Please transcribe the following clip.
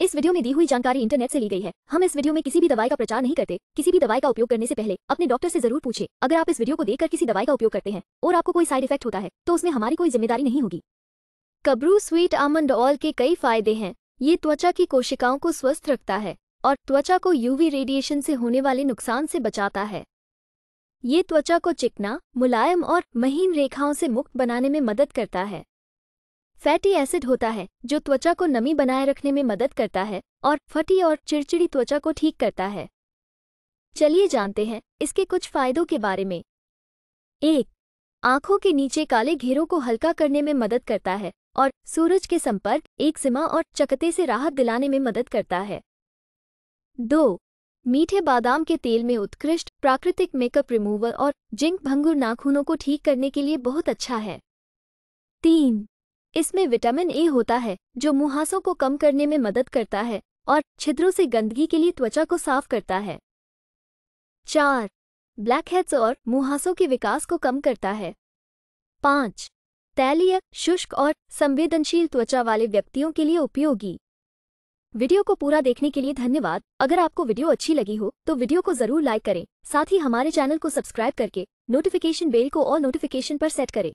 इस वीडियो में दी हुई जानकारी इंटरनेट से ली गई है हम इस वीडियो में किसी भी दवाई का प्रचार नहीं करते किसी भी दवाई का उपयोग करने से पहले अपने डॉक्टर से जरूर पूछे अगर आप इस वीडियो को देखकर किसी दवाई का उपयोग करते हैं और आपको कोई साइड इफेक्ट होता है तो उसमें हमारी कोई जिम्मेदारी नहीं होगी कबरू स्वीट आमंड ऑयल के कई फायदे हैं ये त्वचा की कोशिकाओं को स्वस्थ रखता है और त्वचा को यूवी रेडिएशन से होने वाले नुकसान से बचाता है ये त्वचा को चिकना मुलायम और महीन रेखाओं से मुक्त बनाने में मदद करता है फैटी एसिड होता है जो त्वचा को नमी बनाए रखने में मदद करता है और फटी और चिड़चिड़ी त्वचा को ठीक करता है चलिए जानते हैं इसके कुछ फायदों के बारे में एक आंखों के नीचे काले घेरों को हल्का करने में मदद करता है और सूरज के संपर्क एक सिमा और चकते से राहत दिलाने में मदद करता है दो मीठे बादाम के तेल में उत्कृष्ट प्राकृतिक मेकअप रिमूवर और जिंक भंगुर नाखूनों को ठीक करने के लिए बहुत अच्छा है तीन इसमें विटामिन ए होता है जो मुहासों को कम करने में मदद करता है और छिद्रों से गंदगी के लिए त्वचा को साफ करता है चार ब्लैकहेड्स और मुहासों के विकास को कम करता है पाँच तैलीय शुष्क और संवेदनशील त्वचा वाले व्यक्तियों के लिए उपयोगी वीडियो को पूरा देखने के लिए धन्यवाद अगर आपको वीडियो अच्छी लगी हो तो वीडियो को जरूर लाइक करें साथ ही हमारे चैनल को सब्सक्राइब करके नोटिफिकेशन बेल को और नोटिफिकेशन पर सेट करें